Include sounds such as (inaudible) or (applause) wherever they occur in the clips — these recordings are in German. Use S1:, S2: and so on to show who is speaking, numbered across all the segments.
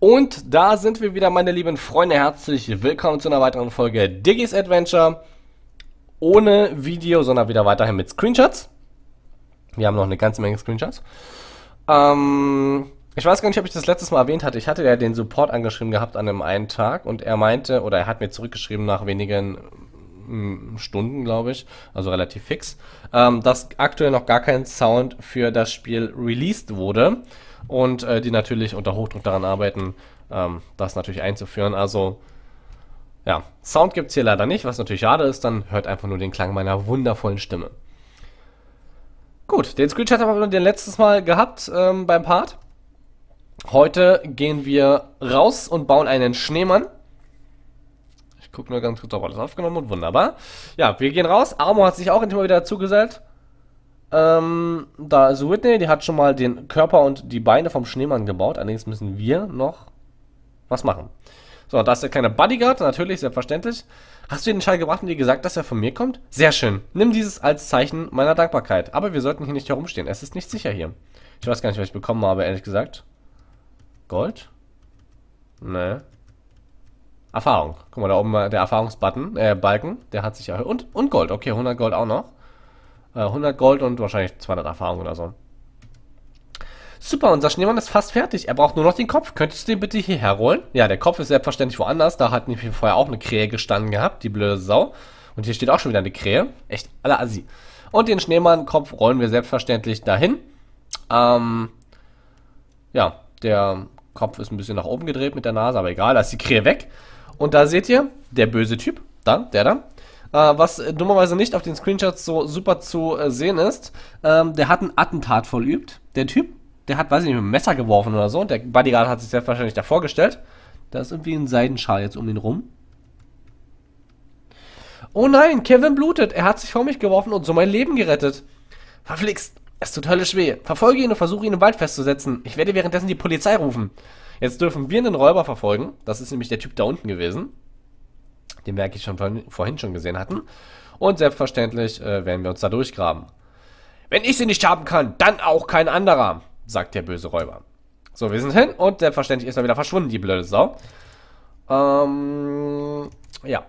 S1: Und da sind wir wieder, meine lieben Freunde. Herzlich willkommen zu einer weiteren Folge Diggies Adventure. Ohne Video, sondern wieder weiterhin mit Screenshots. Wir haben noch eine ganze Menge Screenshots. Ähm, ich weiß gar nicht, ob ich das letztes Mal erwähnt hatte. Ich hatte ja den Support angeschrieben gehabt an einem einen Tag und er meinte, oder er hat mir zurückgeschrieben nach wenigen mm, Stunden, glaube ich, also relativ fix, ähm, dass aktuell noch gar kein Sound für das Spiel released wurde und äh, die natürlich unter Hochdruck daran arbeiten, ähm, das natürlich einzuführen. Also ja, Sound gibt es hier leider nicht, was natürlich schade ist, dann hört einfach nur den Klang meiner wundervollen Stimme. Gut, den Screenshot haben wir den letztes Mal gehabt ähm, beim Part. Heute gehen wir raus und bauen einen Schneemann. Ich gucke nur ganz kurz, ob alles aufgenommen und wunderbar. Ja, wir gehen raus. Armo hat sich auch endlich mal wieder zugesellt. Ähm, da ist Whitney, die hat schon mal den Körper und die Beine vom Schneemann gebaut. Allerdings müssen wir noch was machen. So, da ist der kleine Bodyguard, natürlich, selbstverständlich. Hast du den Schall gebracht und dir gesagt, dass er von mir kommt? Sehr schön. Nimm dieses als Zeichen meiner Dankbarkeit. Aber wir sollten hier nicht herumstehen. Es ist nicht sicher hier. Ich weiß gar nicht, was ich bekommen habe, ehrlich gesagt. Gold? Ne. Erfahrung. Guck mal, da oben der Erfahrungsbutton, äh, Balken, der hat sich erhöht. Und, und Gold, okay, 100 Gold auch noch. 100 äh, Gold und wahrscheinlich 200 Erfahrung oder so. Super, unser Schneemann ist fast fertig. Er braucht nur noch den Kopf. Könntest du den bitte hierher rollen? Ja, der Kopf ist selbstverständlich woanders. Da hat nämlich vorher auch eine Krähe gestanden gehabt, die blöde Sau. Und hier steht auch schon wieder eine Krähe. Echt, alle Assi. Und den Schneemann-Kopf rollen wir selbstverständlich dahin. Ähm, ja, der Kopf ist ein bisschen nach oben gedreht mit der Nase, aber egal, da ist die Krähe weg. Und da seht ihr, der böse Typ, da, der da, äh, was äh, dummerweise nicht auf den Screenshots so super zu äh, sehen ist. Ähm, der hat ein Attentat vollübt, der Typ. Der hat, weiß ich nicht, ein Messer geworfen oder so. Und Der Bodyguard hat sich selbstverständlich davor gestellt. Da ist irgendwie ein Seidenschal jetzt um ihn rum. Oh nein, Kevin blutet. Er hat sich vor mich geworfen und so mein Leben gerettet. Verflixt. Es tut höllisch weh. Verfolge ihn und versuche ihn im Wald festzusetzen. Ich werde währenddessen die Polizei rufen. Jetzt dürfen wir einen Räuber verfolgen. Das ist nämlich der Typ da unten gewesen den wir eigentlich schon vorhin, vorhin schon gesehen hatten. Und selbstverständlich äh, werden wir uns da durchgraben. Wenn ich sie nicht haben kann, dann auch kein anderer, sagt der böse Räuber. So, wir sind hin und selbstverständlich ist er wieder verschwunden, die blöde Sau. Ähm, ja.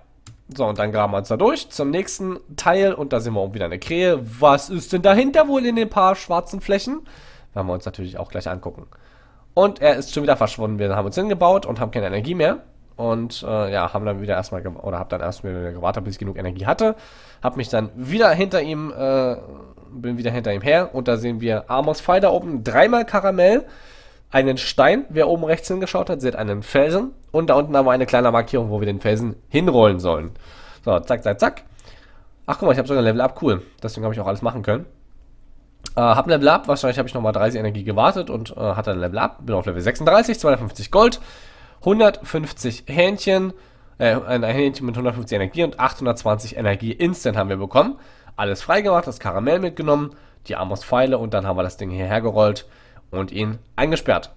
S1: So, und dann graben wir uns da durch zum nächsten Teil und da sehen wir auch wieder eine Krähe. Was ist denn dahinter wohl in den paar schwarzen Flächen? Werden wir uns natürlich auch gleich angucken. Und er ist schon wieder verschwunden. Wir haben uns hingebaut und haben keine Energie mehr und äh, ja, haben dann wieder erstmal oder habe dann erstmal gewartet, bis ich genug Energie hatte, habe mich dann wieder hinter ihm äh, bin wieder hinter ihm her und da sehen wir Amos Fall da oben dreimal Karamell, einen Stein, wer oben rechts hingeschaut hat, sieht einen Felsen und da unten haben wir eine kleine Markierung, wo wir den Felsen hinrollen sollen. So, zack, zack, zack. Ach guck mal, ich habe sogar ein Level Up, cool. Deswegen habe ich auch alles machen können. Äh, hab ein Level Up, wahrscheinlich habe ich nochmal 30 Energie gewartet und äh, hatte ein Level Up. Bin auf Level 36, 250 Gold. 150 Hähnchen, äh, ein Hähnchen mit 150 Energie und 820 Energie Instant haben wir bekommen. Alles freigemacht, das Karamell mitgenommen, die Amos Pfeile und dann haben wir das Ding hierher gerollt und ihn eingesperrt.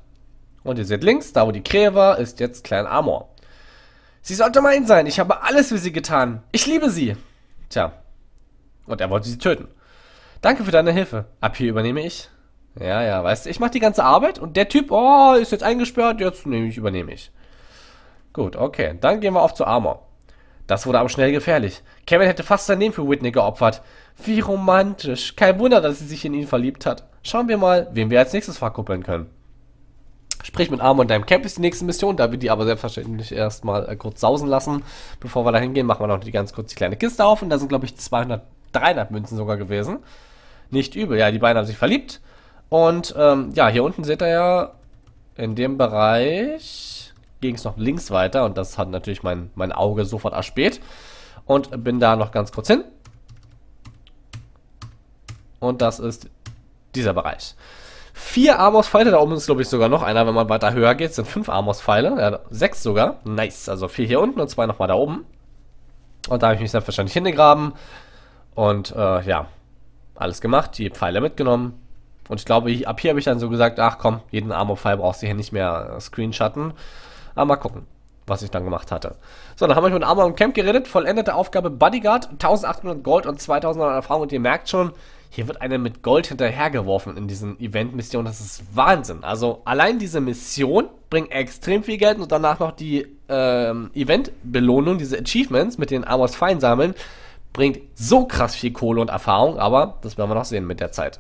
S1: Und ihr seht links, da wo die Krähe war, ist jetzt Klein Amor. Sie sollte mein sein, ich habe alles für sie getan. Ich liebe sie. Tja. Und er wollte sie töten. Danke für deine Hilfe. Ab hier übernehme ich. Ja, ja, weißt du, ich mache die ganze Arbeit und der Typ, oh, ist jetzt eingesperrt, jetzt nehme ich, übernehme ich. Gut, okay, dann gehen wir auf zu Armor. Das wurde aber schnell gefährlich. Kevin hätte fast sein Leben für Whitney geopfert. Wie romantisch. Kein Wunder, dass sie sich in ihn verliebt hat. Schauen wir mal, wen wir als nächstes verkuppeln können. Sprich mit Armor und deinem Camp ist die nächste Mission, da wir die aber selbstverständlich erstmal äh, kurz sausen lassen. Bevor wir da hingehen, machen wir noch die ganz kurz die kleine Kiste auf und da sind, glaube ich, 200, 300 Münzen sogar gewesen. Nicht übel, ja, die beiden haben sich verliebt. Und ähm, ja, hier unten seht ihr ja, in dem Bereich ging es noch links weiter und das hat natürlich mein, mein Auge sofort erspäht. Und bin da noch ganz kurz hin. Und das ist dieser Bereich. Vier Amos-Pfeile, da oben ist glaube ich sogar noch einer, wenn man weiter höher geht, sind fünf Amos-Pfeile, ja, sechs sogar, nice, also vier hier unten und zwei nochmal da oben. Und da habe ich mich selbstverständlich hingegraben und äh, ja, alles gemacht, die Pfeile mitgenommen, und ich glaube, ich, ab hier habe ich dann so gesagt, ach komm, jeden Armor-File brauchst du hier nicht mehr äh, screenshotten. Aber mal gucken, was ich dann gemacht hatte. So, dann haben wir mit Armor im Camp geredet. Vollendete Aufgabe Bodyguard, 1800 Gold und 2000 Erfahrung. Und ihr merkt schon, hier wird einer mit Gold hinterhergeworfen in diesen Event-Missionen. Das ist Wahnsinn. Also allein diese Mission bringt extrem viel Geld und danach noch die ähm, Event-Belohnung, diese Achievements mit den Armors Feinsammeln, bringt so krass viel Kohle und Erfahrung. Aber das werden wir noch sehen mit der Zeit.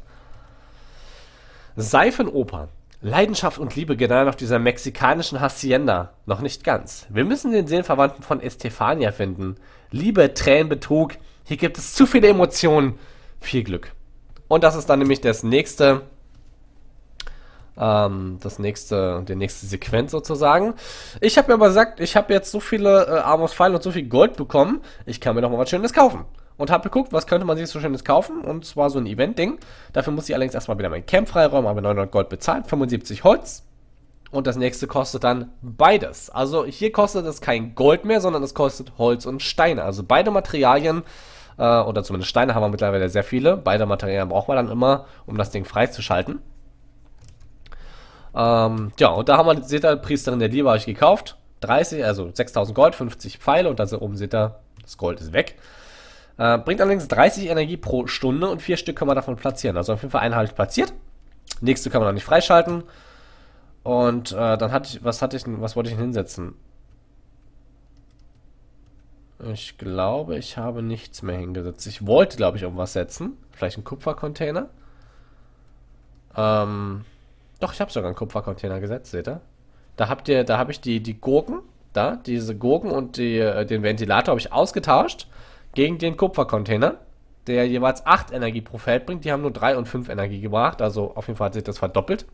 S1: Seifenoper. Leidenschaft und Liebe gelangen auf dieser mexikanischen Hacienda. Noch nicht ganz. Wir müssen den Seelenverwandten von Estefania finden. Liebe, Tränen, Betrug. Hier gibt es zu viele Emotionen. Viel Glück. Und das ist dann nämlich das nächste, ähm, das nächste, die nächste Sequenz sozusagen. Ich habe mir aber gesagt, ich habe jetzt so viele äh, Armos Pfeile und so viel Gold bekommen, ich kann mir noch mal was Schönes kaufen und habe geguckt, was könnte man sich so schönes kaufen. Und zwar so ein Event-Ding. Dafür musste ich allerdings erstmal wieder mein Camp freiräumen, habe 900 Gold bezahlt, 75 Holz. Und das nächste kostet dann beides. Also hier kostet es kein Gold mehr, sondern es kostet Holz und Steine. Also beide Materialien, äh, oder zumindest Steine haben wir mittlerweile sehr viele. Beide Materialien braucht man dann immer, um das Ding freizuschalten. Ähm, ja, und da haben wir, seht ihr, Priesterin der Liebe habe ich gekauft. 30, also 6000 Gold, 50 Pfeile und da oben seht ihr, das Gold ist weg. Äh, bringt allerdings 30 Energie pro Stunde und vier Stück kann man davon platzieren. Also auf jeden Fall einen habe ich platziert. Nächste kann man noch nicht freischalten. Und äh, dann hatte ich, was hatte ich was wollte ich denn hinsetzen? Ich glaube, ich habe nichts mehr hingesetzt. Ich wollte, glaube ich, irgendwas setzen. Vielleicht einen Kupfercontainer. Ähm, doch, ich habe sogar einen Kupfercontainer gesetzt, seht ihr? Da habt ihr, da habe ich die, die Gurken, da, diese Gurken und die, äh, den Ventilator habe ich ausgetauscht gegen den Kupfercontainer, der jeweils 8 Energie pro Feld bringt. Die haben nur 3 und 5 Energie gebracht, also auf jeden Fall hat sich das verdoppelt.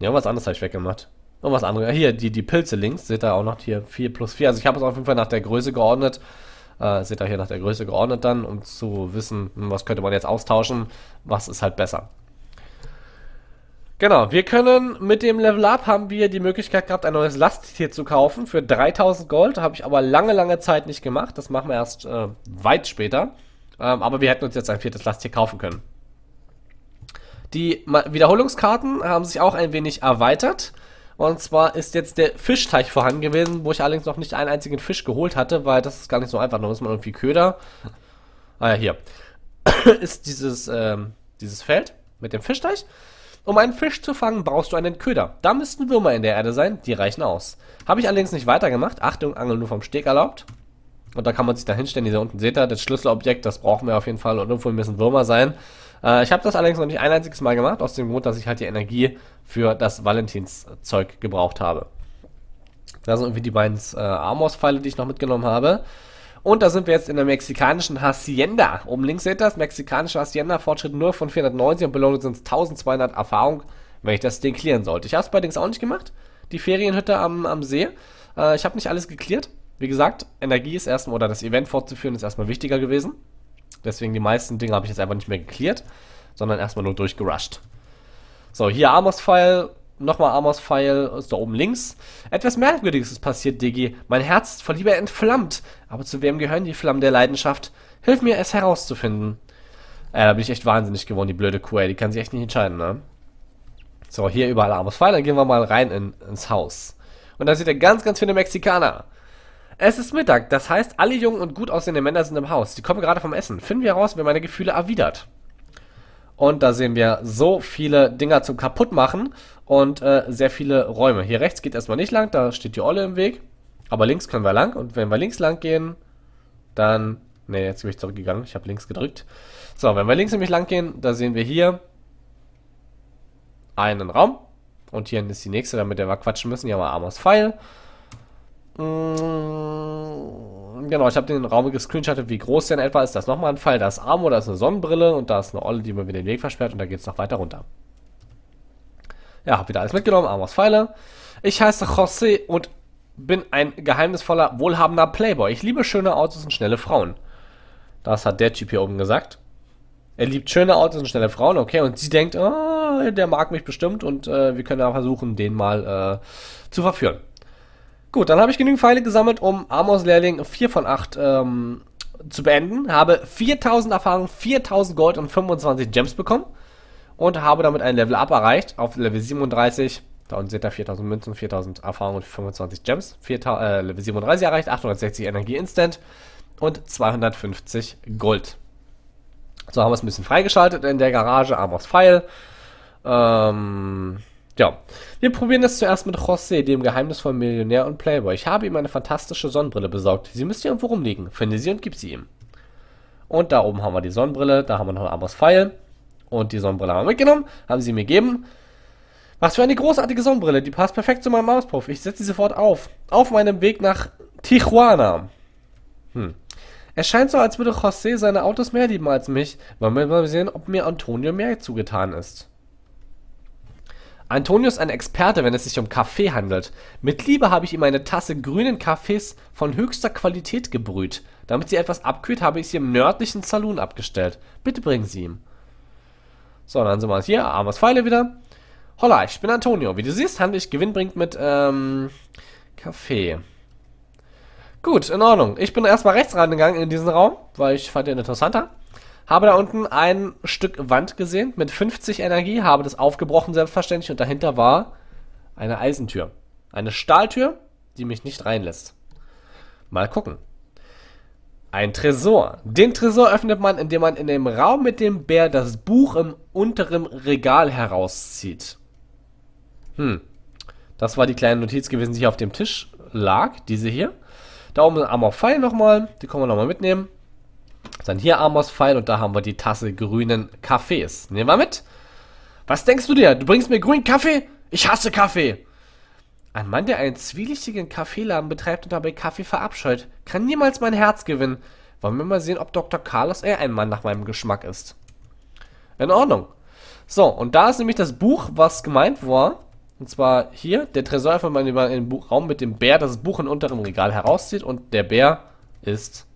S1: Ja, was anderes habe ich weggemacht. Und was anderes. Hier, die, die Pilze links, seht ihr auch noch hier 4 plus 4. Also ich habe es auf jeden Fall nach der Größe geordnet. Äh, seht ihr hier nach der Größe geordnet dann, um zu wissen, was könnte man jetzt austauschen, was ist halt besser. Genau, wir können mit dem Level Up haben wir die Möglichkeit gehabt, ein neues Lasttier zu kaufen für 3000 Gold. Habe ich aber lange, lange Zeit nicht gemacht. Das machen wir erst äh, weit später. Ähm, aber wir hätten uns jetzt ein viertes Lasttier kaufen können. Die Wiederholungskarten haben sich auch ein wenig erweitert. Und zwar ist jetzt der Fischteich vorhanden gewesen, wo ich allerdings noch nicht einen einzigen Fisch geholt hatte, weil das ist gar nicht so einfach. Da muss man irgendwie Köder. Ah ja, hier (coughs) ist dieses, ähm, dieses Feld mit dem Fischteich. Um einen Fisch zu fangen, brauchst du einen Köder. Da müssten Würmer in der Erde sein, die reichen aus. Habe ich allerdings nicht weitergemacht. Achtung, Angeln nur vom Steg erlaubt. Und da kann man sich da hinstellen, hier unten seht ihr, das Schlüsselobjekt, das brauchen wir auf jeden Fall und irgendwo müssen Würmer sein. Äh, ich habe das allerdings noch nicht ein einziges Mal gemacht, aus dem Grund, dass ich halt die Energie für das Valentinszeug gebraucht habe. Da sind irgendwie die beiden äh, Armors-Pfeile, die ich noch mitgenommen habe. Und da sind wir jetzt in der mexikanischen Hacienda. Oben links seht ihr das, mexikanische Hacienda, Fortschritt nur von 490 und belohnt sind 1200 Erfahrung, wenn ich das Ding clearen sollte. Ich habe es bei Dings auch nicht gemacht, die Ferienhütte am, am See. Äh, ich habe nicht alles geklärt. Wie gesagt, Energie ist erstmal, oder das Event fortzuführen ist erstmal wichtiger gewesen. Deswegen die meisten Dinge habe ich jetzt einfach nicht mehr geklärt, sondern erstmal nur durchgerusht. So, hier Amos-File, Nochmal Amos Pfeil, ist da oben links. Etwas Merkwürdiges ist passiert, Diggi. Mein Herz vor Liebe entflammt. Aber zu wem gehören die Flammen der Leidenschaft? Hilf mir, es herauszufinden. Äh, da bin ich echt wahnsinnig geworden, die blöde Kuh, ey. Die kann sich echt nicht entscheiden, ne? So, hier überall Amos Pfeil. Dann gehen wir mal rein in, ins Haus. Und da sieht er ganz, ganz viele Mexikaner. Es ist Mittag, das heißt, alle jungen und gut aussehenden Männer sind im Haus. Die kommen gerade vom Essen. Finden wir heraus, wer meine Gefühle erwidert. Und da sehen wir so viele Dinger zum kaputt machen und äh, sehr viele Räume. Hier rechts geht erstmal nicht lang, da steht die Olle im Weg. Aber links können wir lang und wenn wir links lang gehen, dann... Ne, jetzt bin ich zurückgegangen, ich habe links gedrückt. So, wenn wir links nämlich lang gehen, da sehen wir hier einen Raum. Und hier ist die nächste, damit wir quatschen müssen. Hier haben wir Amos Pfeil. Mm, genau, ich habe den Raum gescreenshottet, wie groß denn etwa ist. Das ist nochmal ein Pfeil, da ist Armor, da ist eine Sonnenbrille und da ist eine Olle, die mir den Weg versperrt und da geht es noch weiter runter. Ja, hab wieder alles mitgenommen, Amos Pfeile. Ich heiße José und bin ein geheimnisvoller, wohlhabender Playboy. Ich liebe schöne Autos und schnelle Frauen. Das hat der Typ hier oben gesagt. Er liebt schöne Autos und schnelle Frauen, okay. Und sie denkt, oh, der mag mich bestimmt und äh, wir können ja versuchen, den mal äh, zu verführen. Gut, dann habe ich genügend Pfeile gesammelt, um Amos Lehrling 4 von 8 ähm, zu beenden. Habe 4000 Erfahrungen, 4000 Gold und 25 Gems bekommen und habe damit ein Level Up erreicht auf Level 37. Da unten seht ihr 4000 Münzen, 4000 Erfahrung und 25 Gems. 4, äh, Level 37 erreicht, 860 Energie Instant und 250 Gold. So haben wir es ein bisschen freigeschaltet in der Garage, Amos Pfeil. Ähm, ja, wir probieren es zuerst mit José, dem geheimnisvollen Millionär und Playboy. Ich habe ihm eine fantastische Sonnenbrille besorgt. Sie müsste irgendwo rumliegen. Finde sie und gib sie ihm. Und da oben haben wir die Sonnenbrille, da haben wir noch ein Amos Pfeil. Und die Sonnenbrille haben wir mitgenommen, haben sie mir gegeben. Was für eine großartige Sonnenbrille, die passt perfekt zu meinem Auspuff. Ich setze sie sofort auf. Auf meinem Weg nach Tijuana. Hm. Es scheint so, als würde José seine Autos mehr lieben als mich. Wollen wir mal sehen, ob mir Antonio mehr zugetan ist. Antonio ist ein Experte, wenn es sich um Kaffee handelt. Mit Liebe habe ich ihm eine Tasse grünen Kaffees von höchster Qualität gebrüht. Damit sie etwas abkühlt, habe ich sie im nördlichen Saloon abgestellt. Bitte bringen Sie ihm. So, dann sind wir hier. Armes Pfeile wieder. Holla, ich bin Antonio. Wie du siehst, handel ich gewinnbringend mit, ähm, Kaffee. Gut, in Ordnung. Ich bin erstmal rechts reingegangen in diesen Raum, weil ich fand den interessanter. Habe da unten ein Stück Wand gesehen mit 50 Energie, habe das aufgebrochen selbstverständlich und dahinter war eine Eisentür. Eine Stahltür, die mich nicht reinlässt. Mal gucken. Ein Tresor. Den Tresor öffnet man, indem man in dem Raum mit dem Bär das Buch im unteren Regal herauszieht. Hm. Das war die kleine Notiz gewesen, die hier auf dem Tisch lag. Diese hier. Da oben ein Amor Pfeil nochmal. Die können wir nochmal mitnehmen. Dann hier Amors Pfeil und da haben wir die Tasse grünen Kaffees. Nehmen wir mit. Was denkst du dir? Du bringst mir grünen Kaffee? Ich hasse Kaffee. Ein Mann, der einen zwielichtigen Kaffeeladen betreibt und dabei Kaffee verabscheut, kann niemals mein Herz gewinnen. Wollen wir mal sehen, ob Dr. Carlos eher ein Mann nach meinem Geschmack ist. In Ordnung. So, und da ist nämlich das Buch, was gemeint war. Und zwar hier, der Tresor, von man man den Raum mit dem Bär das Buch im unteren Regal herauszieht. Und der Bär ist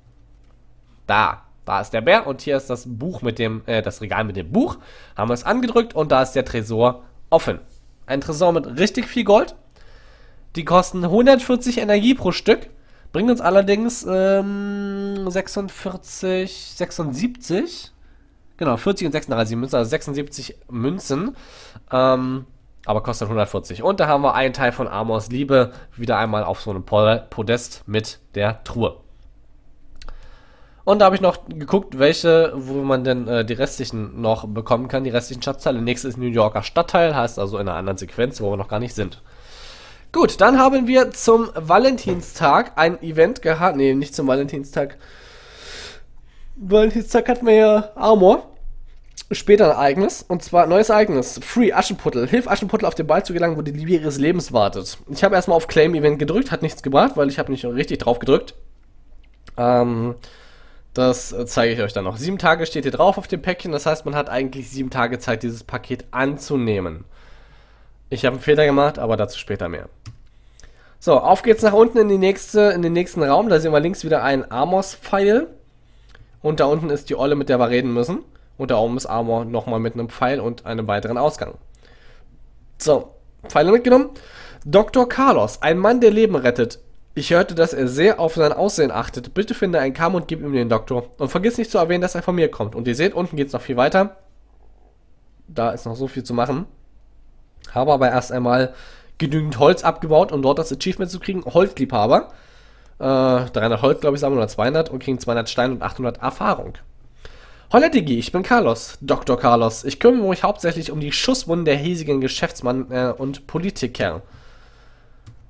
S1: da. Da ist der Bär und hier ist das Buch mit dem, äh, das Regal mit dem Buch. Haben wir es angedrückt und da ist der Tresor offen. Ein Tresor mit richtig viel Gold die kosten 140 Energie pro Stück, bringen uns allerdings ähm, 46, 76. Genau, 40 und 36 Münzen, also 76 Münzen. Ähm, aber kostet 140. Und da haben wir einen Teil von Amors Liebe wieder einmal auf so einem Podest mit der Truhe. Und da habe ich noch geguckt, welche, wo man denn äh, die restlichen noch bekommen kann, die restlichen Schatzteile. Nächstes ist New Yorker Stadtteil, heißt also in einer anderen Sequenz, wo wir noch gar nicht sind. Gut, dann haben wir zum Valentinstag ein Event gehabt. Nee, nicht zum Valentinstag. Valentinstag hatten wir ja Armor. Später ein Ereignis, und zwar neues Ereignis. Free Aschenputtel. Hilf Aschenputtel auf den Ball zu gelangen, wo die Liebe ihres Lebens wartet. Ich habe erstmal auf Claim Event gedrückt, hat nichts gebracht, weil ich habe nicht richtig drauf gedrückt. Ähm, das zeige ich euch dann noch. Sieben Tage steht hier drauf auf dem Päckchen, das heißt, man hat eigentlich sieben Tage Zeit, dieses Paket anzunehmen. Ich habe einen Fehler gemacht, aber dazu später mehr. So, auf geht's nach unten in, die nächste, in den nächsten Raum. Da sehen wir links wieder einen Amos-Pfeil. Und da unten ist die Olle, mit der wir reden müssen. Und da oben ist Amor nochmal mit einem Pfeil und einem weiteren Ausgang. So, Pfeile mitgenommen. Dr. Carlos, ein Mann, der Leben rettet. Ich hörte, dass er sehr auf sein Aussehen achtet. Bitte finde einen Kamm und gib ihm den Doktor. Und vergiss nicht zu erwähnen, dass er von mir kommt. Und ihr seht, unten geht's noch viel weiter. Da ist noch so viel zu machen. Habe aber erst einmal genügend Holz abgebaut, um dort das Achievement zu kriegen. Holzliebhaber. Äh, 300 Holz, glaube ich, sammeln oder 200 und kriegen 200 Stein und 800 Erfahrung. Holla Digi, ich bin Carlos, Dr. Carlos. Ich kümmere mich hauptsächlich um die Schusswunden der hiesigen Geschäftsmann äh, und Politiker.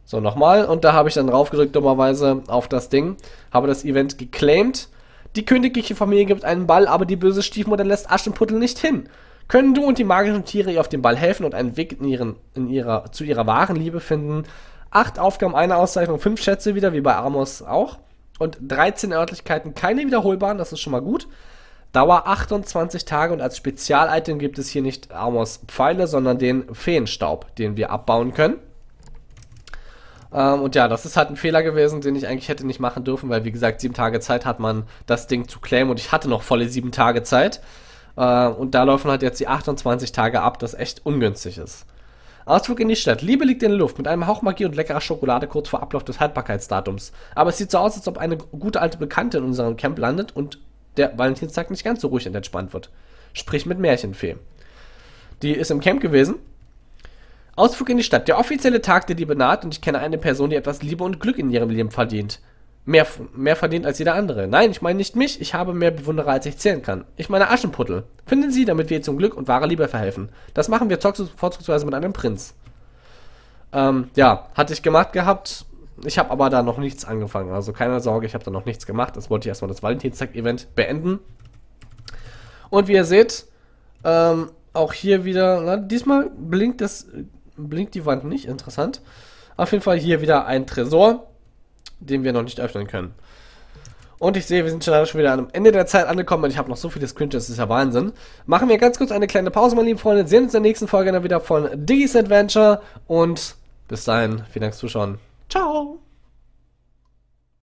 S1: So, nochmal. Und da habe ich dann draufgedrückt, dummerweise, auf das Ding. Habe das Event geclaimed. Die königliche Familie gibt einen Ball, aber die böse Stiefmutter lässt Aschenputtel nicht hin. Können du und die magischen Tiere ihr auf dem Ball helfen und einen Weg in ihren, in ihrer, zu ihrer wahren Liebe finden? Acht Aufgaben, eine Auszeichnung, fünf Schätze wieder, wie bei Amos auch. Und 13 Örtlichkeiten, keine wiederholbaren, das ist schon mal gut. Dauer 28 Tage und als Spezialitem gibt es hier nicht Amos Pfeile, sondern den Feenstaub, den wir abbauen können. Ähm, und ja, das ist halt ein Fehler gewesen, den ich eigentlich hätte nicht machen dürfen, weil wie gesagt, sieben Tage Zeit hat man, das Ding zu claimen und ich hatte noch volle sieben Tage Zeit. Äh, und da laufen halt jetzt die 28 Tage ab, das echt ungünstig ist. Ausflug in die Stadt. Liebe liegt in der Luft, mit einem Hauch Magie und leckerer Schokolade kurz vor Ablauf des Haltbarkeitsdatums. Aber es sieht so aus, als ob eine gute alte Bekannte in unserem Camp landet und der Valentinstag nicht ganz so ruhig und entspannt wird. Sprich mit Märchenfee. Die ist im Camp gewesen. Ausflug in die Stadt. Der offizielle Tag der Liebe naht und ich kenne eine Person, die etwas Liebe und Glück in ihrem Leben verdient mehr, mehr verdient als jeder andere. Nein, ich meine nicht mich, ich habe mehr Bewunderer, als ich zählen kann. Ich meine Aschenputtel. Finden Sie, damit wir zum Glück und wahre Liebe verhelfen. Das machen wir vorzugsweise mit einem Prinz. Ähm, ja, hatte ich gemacht gehabt. Ich habe aber da noch nichts angefangen. Also keine Sorge, ich habe da noch nichts gemacht. Das wollte ich erstmal das Valentinstag-Event beenden. Und wie ihr seht, ähm, auch hier wieder, na, diesmal blinkt das, blinkt die Wand nicht, interessant. Auf jeden Fall hier wieder ein Tresor den wir noch nicht öffnen können. Und ich sehe, wir sind schon wieder am Ende der Zeit angekommen und ich habe noch so viele Screenshots, das ist ja Wahnsinn. Machen wir ganz kurz eine kleine Pause, meine lieben Freunde. Sehen uns in der nächsten Folge dann wieder von Digis Adventure und bis dahin, vielen Dank fürs Zuschauen. Ciao!